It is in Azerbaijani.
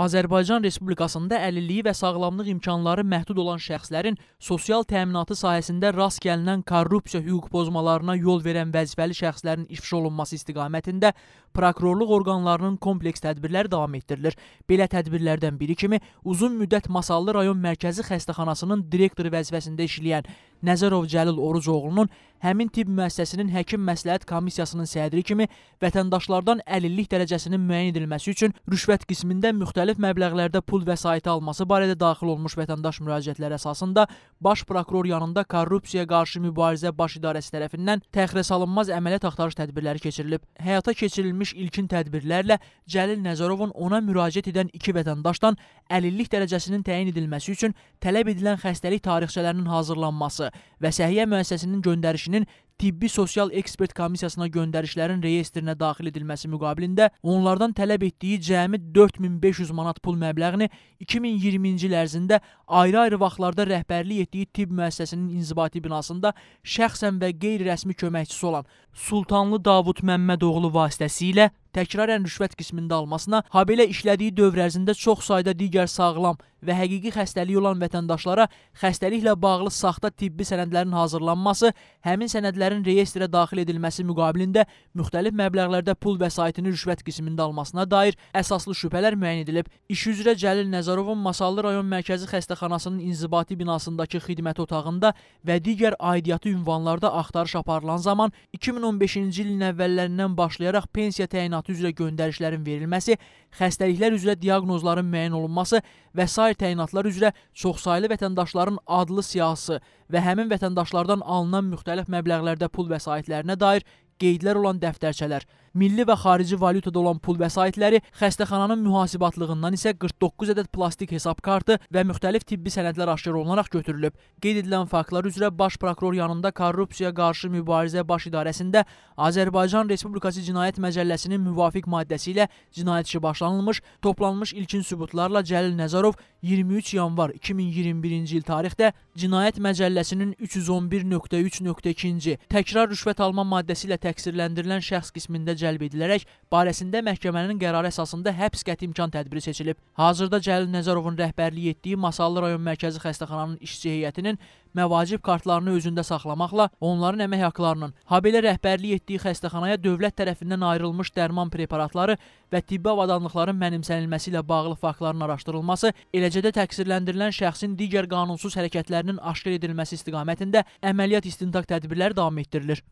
Azərbaycan Respublikasında əlilliyi və sağlamlıq imkanları məhdud olan şəxslərin sosial təminatı sahəsində rast gəlinən korrupsiya hüquq pozmalarına yol verən vəzifəli şəxslərin ifşa olunması istiqamətində prokurorluq orqanlarının kompleks tədbirləri davam etdirilir. Belə tədbirlərdən biri kimi uzun müddət Masallı rayon mərkəzi xəstəxanasının direktoru vəzifəsində işləyən Nəzərov Cəlil Orucoğlunun həmin tibb müəssisəsinin həkim məsləhət komissiyasının sədri kimi vətəndaşlardan əlillik dərəcəsinin müəyyən edilməsi üçün rüşvət qismində müxtəlif məbləğlərdə pul vəsaiti alması barədə daxil olmuş vətəndaş müraciətləri əsasında baş prokuror yanında korrupsiyaya qarşı mübarizə baş idarəsi tərəfindən təxirə salınmaz əməliyyat axtarış tədbirləri keçirilib. Həyata keçirilmiş ilkin tədbirlərlə Cəlil Nəzərovun ona müraciət edən iki vətəndaşdan əlillik dərəcəsinin təyin edilməsi üçün tələb edilən xəstəlik tarixçələrinin hazırlanması, və Səhiyyə müəssisəsinin göndərişinin tibbi sosial ekspert komissiyasına göndərişlərin reyestrinə daxil edilməsi müqabilində onlardan tələb etdiyi cəmi 4500 manat pul məbləğini 2020-ci il ərzində ayrı-ayrı vaxtlarda rəhbərlik etdiyi tibb müəssisəsinin inzibati binasında şəxsən və qeyri-rəsmi köməkçisi olan Sultanlı Davud Məmmədoğlu vasitəsilə təkrarən rüşvət qismində almasına, habelə işlədiyi dövr ərzində çox sayda digər sağlam və həqiqi xəstəliyi olan vətəndaşlara xəstəliklə bağlı saxta tibbi sənədlərin hazırlanması, həmin sənədlərin reyestrə daxil edilməsi müqabilində müxtəlif məbləğlərdə pul vəsaitini rüşvət qismində almasına dair əsaslı şübhələr müəyyən edilib. İş üzrə Cəlil Nəzərovun Masallı rayon mərkəzi xəstəxanasının inzibati binasındakı xidmət otağında və digər aidiyyatı ünvanlarda axtarış aparılan zaman 2015-ci ilin əvvəllərindən başlayaraq pensiya təyinatı təyinatı üzrə göndərişlərin verilməsi, xəstəliklər üzrə diaqnozların müəyyən olunması və sair təyinatlar üzrə çoxsaylı vətəndaşların adlı siyahısı və həmin vətəndaşlardan alınan müxtəlif məbləğlərdə pul vəsaitlərinə dair qeydlər olan dəftərçələr milli və xarici valyutada olan pul vəsaitləri, xəstəxananın mühasibatlığından isə 49 ədəd plastik hesab kartı və müxtəlif tibbi sənədlər aşkar olunaraq götürülüb. Qeyd edilən faktlar üzrə baş prokuror yanında korrupsiya qarşı mübarizə baş idarəsində Azərbaycan Respublikası Cinayət Məcəlləsinin müvafiq maddəsi ilə cinayət işi başlanılmış, toplanmış ilkin sübutlarla Cəlil Nəzarov 23 yanvar 2021-ci il tarixdə Cinayət Məcəlləsinin 311.3.2-ci təkrar rüşvət alma maddəsi ilə təqsirləndirilən şəxs qismində cəlb edilərək barəsində məhkəmənin qərarı əsasında həbs qəti imkan tədbiri seçilib. Hazırda Cəlil Nəzərovun rəhbərliyi etdiyi Masallı rayon mərkəzi xəstəxananın işçi heyətinin məvacib kartlarını özündə saxlamaqla onların əmək haqqlarının, habelə rəhbərlik etdiyi xəstəxanaya dövlət tərəfindən ayrılmış dərman preparatları və tibbi avadanlıqların mənimsənilməsi ilə bağlı faktların araşdırılması, eləcə də təqsirləndirilən şəxsin digər qanunsuz hərəkətlərinin aşkar edilməsi istiqamətində əməliyyat istintaq tədbirləri davam etdirilir.